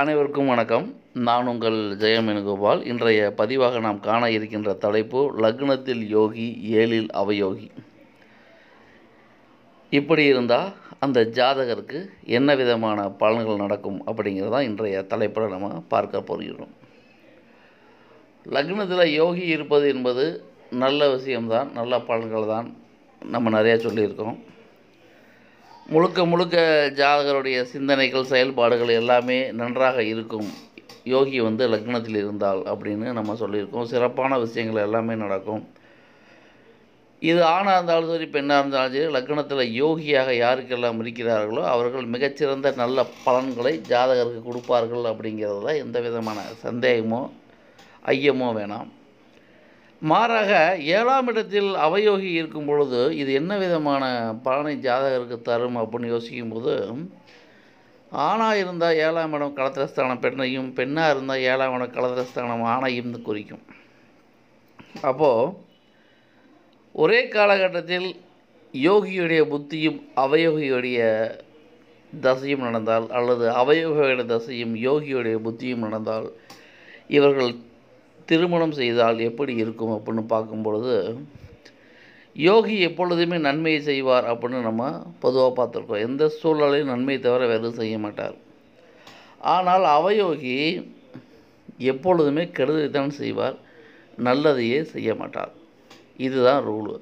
அனைவருக்கும் வணக்கம் நான் உங்கள் ஜெயமேனுகோபால் இன்றைய பதிவாக நாம் காண இருக்கின்ற தலைப்பு லக்னத்தில் யோகி ஏழில் அவயோகி இப்படி இருந்தால் அந்த ஜாதகருக்கு என்ன விதமான பலன்கள் நடக்கும் அப்படிங்கிறதான் இன்றைய தலைப்பில் நம்ம பார்க்க போகிறோம் லக்னத்தில் யோகி இருப்பது என்பது நல்ல விஷயம்தான் நல்ல பலன்கள் தான் நம்ம நிறையா சொல்லியிருக்கோம் முழுக்க முழுக்க ஜாதகருடைய சிந்தனைகள் செயல்பாடுகள் எல்லாமே நன்றாக இருக்கும் யோகி வந்து லக்னத்தில் இருந்தால் அப்படின்னு நம்ம சொல்லியிருக்கோம் சிறப்பான விஷயங்கள் எல்லாமே நடக்கும் இது ஆணாக இருந்தாலும் சரி பெண்ணாக இருந்தாலும் சரி லக்னத்தில் யோகியாக யாருக்கெல்லாம் இருக்கிறார்களோ அவர்கள் மிகச்சிறந்த நல்ல பலன்களை ஜாதகருக்கு கொடுப்பார்கள் அப்படிங்கிறது தான் எந்த விதமான சந்தேகமோ ஐயமோ வேணாம் மாறாக ஏழாம் இடத்தில் அவயோகி இருக்கும் பொழுது இது என்ன விதமான பலனை ஜாதகருக்கு தரும் அப்படின்னு யோசிக்கும் போது ஆணாக இருந்தால் ஏழாம் இடம் கலத்திரஸ்தானம் பெண்ணையும் பெண்ணாக இருந்தால் ஏழாம் இடம் கலத்திரஸ்தானம் ஆணையும் குறிக்கும் அப்போது ஒரே காலகட்டத்தில் யோகியுடைய புத்தியும் அவயோகியுடைய தசையும் நடந்தால் அல்லது அவயோகியுடைய தசையும் யோகியுடைய புத்தியும் நடந்தால் இவர்கள் திருமணம் செய்தால் எப்படி இருக்கும் அப்படின்னு பார்க்கும்பொழுது யோகி எப்பொழுதுமே நன்மையை செய்வார் அப்படின்னு நம்ம பொதுவாக பார்த்துருக்கோம் எந்த சூழ்நிலையும் நன்மையை தவிர வேறு செய்ய மாட்டார் ஆனால் அவயோகி எப்பொழுதுமே தான் செய்வார் நல்லதையே செய்ய மாட்டார் இதுதான் ரூலு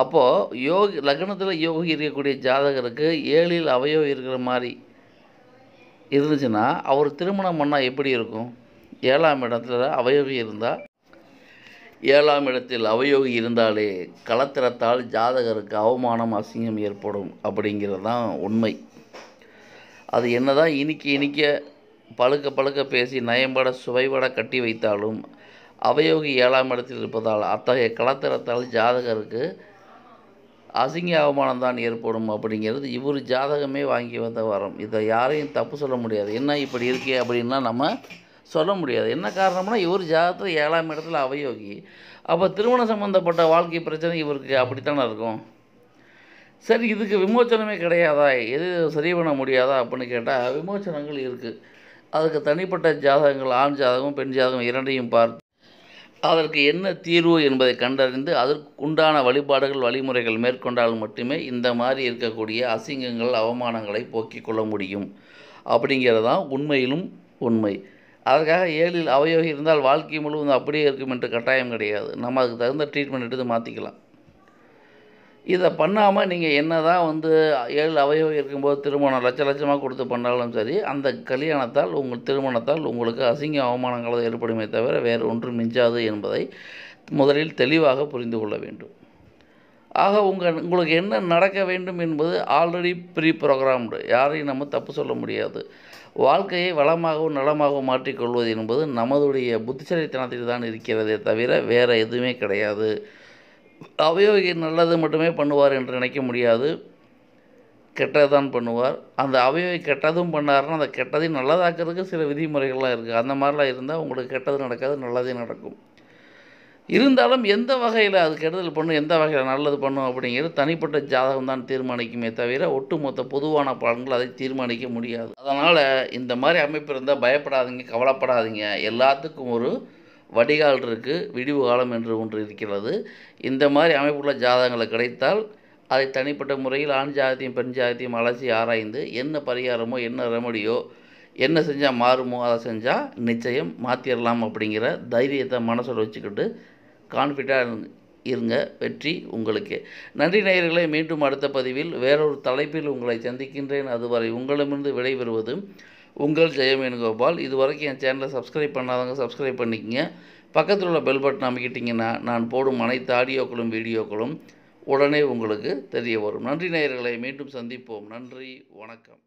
அப்போது யோகி லக்னத்தில் யோகி இருக்கக்கூடிய ஜாதகருக்கு ஏழில் அவயோகி இருக்கிற மாதிரி இருந்துச்சுன்னா அவர் திருமணம் பண்ணால் எப்படி இருக்கும் ஏழாம் இடத்துல அவயோகி இருந்தால் ஏழாம் இடத்தில் அவயோகி இருந்தாலே கலத்திரத்தால் ஜாதகருக்கு அவமானம் அசிங்கம் ஏற்படும் அப்படிங்கிறது தான் உண்மை அது என்ன தான் இனிக்க இனிக்க பழுக்க பழுக்க பேசி நயம்பட சுவைபட கட்டி வைத்தாலும் அவயோகி ஏழாம் இடத்தில் இருப்பதால் அத்தகைய கலத்திரத்தால் ஜாதகருக்கு அசிங்க அவமானம் தான் ஏற்படும் அப்படிங்கிறது இவர் ஜாதகமே வாங்கி வந்த வரம் இதை யாரையும் தப்பு சொல்ல முடியாது என்ன இப்படி இருக்கே அப்படின்னா நம்ம சொல்ல முடியாது என்ன காரணம்னா இவர் ஜாதகத்தில் ஏழாம் இடத்துல அவயோகி அப்போ திருமணம் சம்மந்தப்பட்ட வாழ்க்கை பிரச்சனை இவருக்கு அப்படித்தானே இருக்கும் சரி இதுக்கு விமோச்சனமே கிடையாதா எது சரி பண்ண முடியாதா அப்படின்னு கேட்டால் விமோச்சனங்கள் இருக்குது அதுக்கு தனிப்பட்ட ஜாதகங்கள் ஆண் ஜாதகம் பெண் ஜாதகம் இரண்டையும் பார்த்து அதற்கு என்ன தீர்வு என்பதை கண்டறிந்து அதற்கு உண்டான வழிபாடுகள் வழிமுறைகள் மேற்கொண்டால் மட்டுமே இந்த மாதிரி இருக்கக்கூடிய அசிங்கங்கள் அவமானங்களை போக்கிக் கொள்ள முடியும் அப்படிங்கிறது தான் உண்மையிலும் உண்மை அதற்காக ஏழில் அவயோகி இருந்தால் வாழ்க்கை முழுவதும் அப்படியே இருக்கும் என்று கட்டாயம் கிடையாது நம்ம அதுக்கு தகுந்த ட்ரீட்மெண்ட் எடுத்து மாற்றிக்கலாம் இதை பண்ணாமல் நீங்கள் என்ன தான் வந்து ஏழு அவயோகம் இருக்கும்போது திருமணம் லட்ச லட்சமாக கொடுத்து பண்ணாலும் சரி அந்த கல்யாணத்தால் உங்கள் திருமணத்தால் உங்களுக்கு அசிங்க அவமானங்களை ஏற்படுமே தவிர வேறு ஒன்றும் மிஞ்சாது என்பதை முதலில் தெளிவாக புரிந்து கொள்ள வேண்டும் ஆக உங்கள் உங்களுக்கு என்ன நடக்க வேண்டும் என்பது ஆல்ரெடி ப்ரீ ப்ரோக்ராம்டு யாரையும் நம்ம தப்பு சொல்ல முடியாது வாழ்க்கையை வளமாகவும் நலமாகவும் மாற்றிக்கொள்வது என்பது நமதுடைய புத்திசாலித்தனத்தில் தான் இருக்கிறதே தவிர வேறு எதுவுமே கிடையாது அவயோகி நல்லது மட்டுமே பண்ணுவார் என்று நினைக்க முடியாது தான் பண்ணுவார் அந்த அவயோகி கெட்டதும் பண்ணாருன்னா அந்த கெட்டதையும் நல்லதாக்கிறதுக்கு சில விதிமுறைகள்லாம் இருக்குது அந்த மாதிரிலாம் இருந்தால் உங்களுக்கு கெட்டது நடக்காது நல்லதே நடக்கும் இருந்தாலும் எந்த வகையில் அது கெடுதல் பண்ணும் எந்த வகையில் நல்லது பண்ணும் அப்படிங்கிறது தனிப்பட்ட ஜாதகம் தான் தீர்மானிக்குமே தவிர ஒட்டுமொத்த பொதுவான பலன்கள் அதை தீர்மானிக்க முடியாது அதனால் இந்த மாதிரி அமைப்பு இருந்தால் பயப்படாதீங்க கவலைப்படாதீங்க எல்லாத்துக்கும் ஒரு வடிகால் இருக்குது விடிவு காலம் என்று ஒன்று இருக்கிறது இந்த மாதிரி அமைப்புள்ள ஜாதகங்களை கிடைத்தால் அதை தனிப்பட்ட முறையில் ஆண் ஜாதியும் பெண் ஜாதத்தையும் அலசி ஆராய்ந்து என்ன பரிகாரமோ என்ன ரெமடியோ என்ன செஞ்சால் மாறுமோ அதை செஞ்சால் நிச்சயம் மாற்றிடலாம் அப்படிங்கிற தைரியத்தை மனசில் வச்சுக்கிட்டு கான்ஃபிடாக இருங்க வெற்றி உங்களுக்கே நன்றி நேயர்களை மீண்டும் அடுத்த பதிவில் வேறொரு தலைப்பில் உங்களை சந்திக்கின்றேன் அதுவரை உங்களிடமிருந்து விடைபெறுவது உங்கள் ஜெயவேணுகோபால் இதுவரைக்கும் என் சேனலை சப்ஸ்கிரைப் பண்ணாதவங்க சப்ஸ்கிரைப் பண்ணிக்கங்க பக்கத்தில் உள்ள பெல் பட்டன் அமைக்கிட்டிங்கன்னா நான் போடும் அனைத்து ஆடியோக்களும் வீடியோக்களும் உடனே உங்களுக்கு தெரிய வரும் நன்றி நேயர்களை மீண்டும் சந்திப்போம் நன்றி வணக்கம்